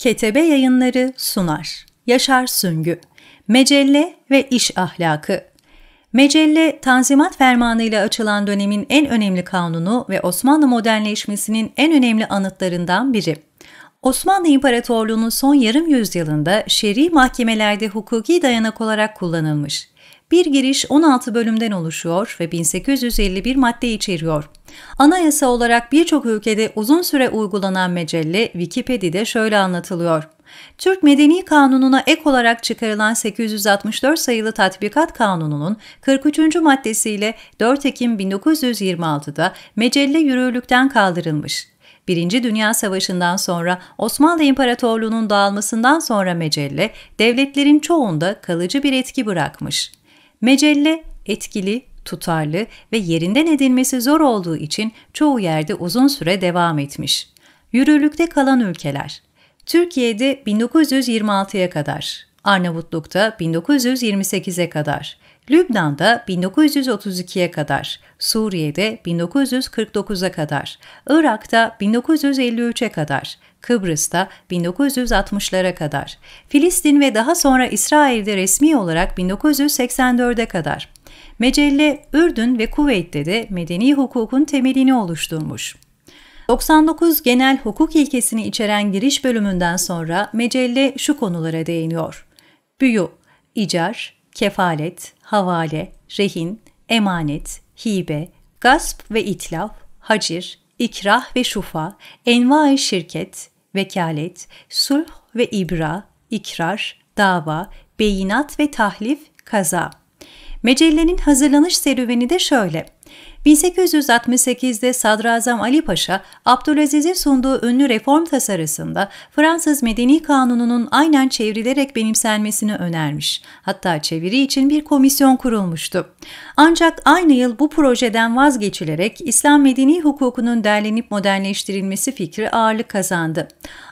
Ketebe Yayınları sunar. Yaşar Süngü. Mecelle ve İş Ahlakı. Mecelle, Tanzimat Fermanı ile açılan dönemin en önemli kanunu ve Osmanlı modernleşmesinin en önemli anıtlarından biri. Osmanlı İmparatorluğu'nun son yarım yüzyılında şer'i mahkemelerde hukuki dayanak olarak kullanılmış. Bir giriş 16 bölümden oluşuyor ve 1851 madde içeriyor. Anayasa olarak birçok ülkede uzun süre uygulanan mecelle Wikipedia'da şöyle anlatılıyor. Türk Medeni Kanunu'na ek olarak çıkarılan 864 sayılı Tatbikat Kanunu'nun 43. maddesiyle 4 Ekim 1926'da mecelle yürürlükten kaldırılmış. Birinci Dünya Savaşı'ndan sonra Osmanlı İmparatorluğu'nun dağılmasından sonra mecelle devletlerin çoğunda kalıcı bir etki bırakmış. Mecelle etkili, tutarlı ve yerinden edilmesi zor olduğu için çoğu yerde uzun süre devam etmiş. Yürürlükte kalan ülkeler Türkiye'de 1926'ya kadar, Arnavutluk'ta 1928'e kadar, Lübnan'da 1932'ye kadar, Suriye'de 1949'a kadar, Irak'ta 1953'e kadar, Kıbrıs'ta 1960'lara kadar, Filistin ve daha sonra İsrail'de resmi olarak 1984'e kadar. Mecelle Ürdün ve Kuveyt'te de medeni hukukun temelini oluşturmuş. 99 Genel Hukuk ilkesini içeren giriş bölümünden sonra mecelle şu konulara değiniyor. Büyü, icar, kefalet, havale, rehin, emanet, hibe, gasp ve itlaf, hacir, ikrah ve şufa, envai şirket, vekalet, sulh ve ibra, ikrar, dava, beyinat ve tahlif, kaza. Mecelle'nin hazırlanış serüveni de şöyle. 1868'de Sadrazam Ali Paşa, Abdülaziz'in sunduğu ünlü reform tasarısında Fransız Medeni Kanunu'nun aynen çevrilerek benimsenmesini önermiş. Hatta çeviri için bir komisyon kurulmuştu. Ancak aynı yıl bu projeden vazgeçilerek İslam medeni hukukunun derlenip modernleştirilmesi fikri ağırlık kazandı.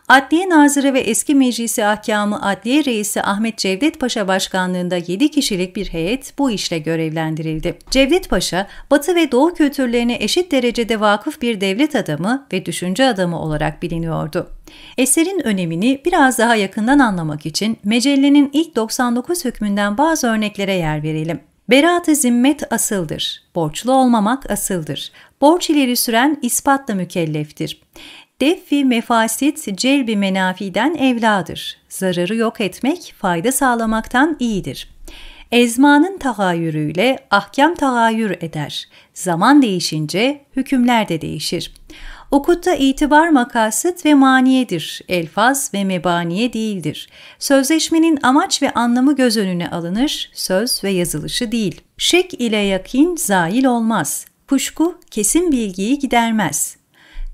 Adliye Nazırı ve eski meclisi ahkamı Adliye Reisi Ahmet Cevdet Paşa başkanlığında 7 kişilik bir heyet bu işle görevlendirildi. Cevdet Paşa, Batı ve Doğu Doğu kültürlerine eşit derecede vakıf bir devlet adamı ve düşünce adamı olarak biliniyordu. Eserin önemini biraz daha yakından anlamak için Mecelle'nin ilk 99 hükmünden bazı örneklere yer verelim. Beraat-ı zimmet asıldır. Borçlu olmamak asıldır. Borç ileri süren ispatla mükelleftir. Defi mefasit celbi menafiden evladır. Zararı yok etmek fayda sağlamaktan iyidir.'' Ezmanın tahayyürüyle ahkam tahayyür eder. Zaman değişince hükümler de değişir. Okutta itibar makasıt ve maniyedir, elfaz ve mebaniye değildir. Sözleşmenin amaç ve anlamı göz önüne alınır, söz ve yazılışı değil. Şek ile yakin zail olmaz. Kuşku kesin bilgiyi gidermez.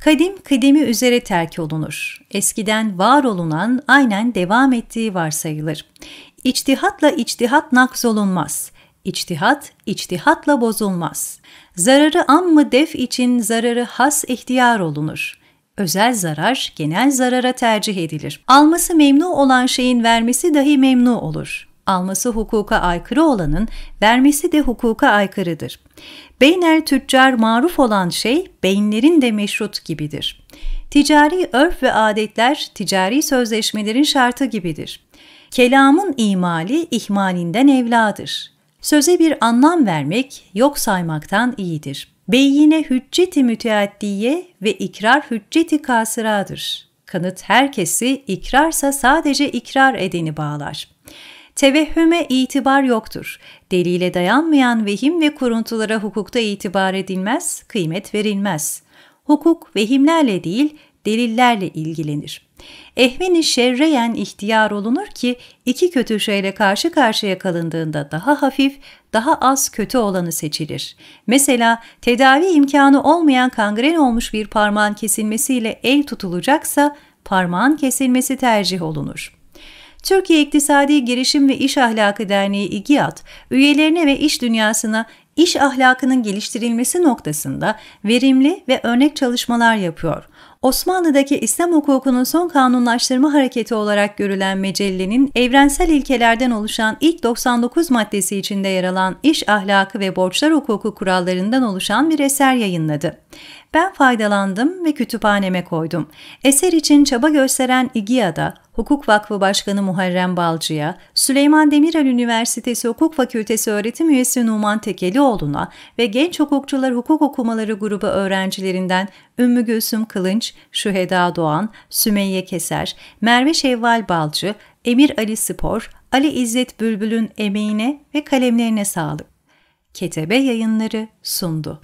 Kadim kıdemi üzere terk olunur. Eskiden var olunan aynen devam ettiği varsayılır. İçtihatla içtihat nakz olunmaz. İçtihat, içtihatla bozulmaz. Zararı ammı def için zararı has ihtiyar olunur.'' özel zarar genel zarara tercih edilir. Alması memnu olan şeyin vermesi dahi memnu olur alması hukuka aykırı olanın vermesi de hukuka aykırıdır. Beyner tüccar maruf olan şey beyinlerin de meşrut gibidir. Ticari örf ve adetler ticari sözleşmelerin şartı gibidir. Kelamın imali ihmalinden evladır. Söze bir anlam vermek yok saymaktan iyidir. Beyine hücceti müteaddiye ve ikrar hücceti kasıradır. Kanıt herkesi ikrarsa sadece ikrar edeni bağlar. Tevehhüme itibar yoktur. Delile dayanmayan vehim ve kuruntulara hukukta itibar edilmez, kıymet verilmez. Hukuk vehimlerle değil, delillerle ilgilenir. Ehveni şerreyen ihtiyar olunur ki iki kötü şeyle karşı karşıya kalındığında daha hafif, daha az kötü olanı seçilir. Mesela tedavi imkanı olmayan kangren olmuş bir parmağın kesilmesiyle el tutulacaksa parmağın kesilmesi tercih olunur. Türkiye İktisadi Girişim ve İş Ahlakı Derneği İGİAD, üyelerine ve iş dünyasına iş ahlakının geliştirilmesi noktasında verimli ve örnek çalışmalar yapıyor. Osmanlı'daki İslam hukukunun son kanunlaştırma hareketi olarak görülen mecellenin evrensel ilkelerden oluşan ilk 99 maddesi içinde yer alan iş ahlakı ve borçlar hukuku kurallarından oluşan bir eser yayınladı. Ben faydalandım ve kütüphaneme koydum. Eser için çaba gösteren İGİA'da, Hukuk Vakfı Başkanı Muharrem Balcı'ya, Süleyman Demirel Üniversitesi Hukuk Fakültesi öğretim üyesi Numan Tekelioğlu'na ve Genç Hukukçular Hukuk Okumaları Grubu öğrencilerinden Ümmü Gülsüm Kılınç, Şüheda Doğan, Sümeyye Keser, Merve Şevval Balcı, Emir Ali Spor, Ali İzzet Bülbül'ün emeğine ve kalemlerine sağlık. Ketebe Yayınları sundu.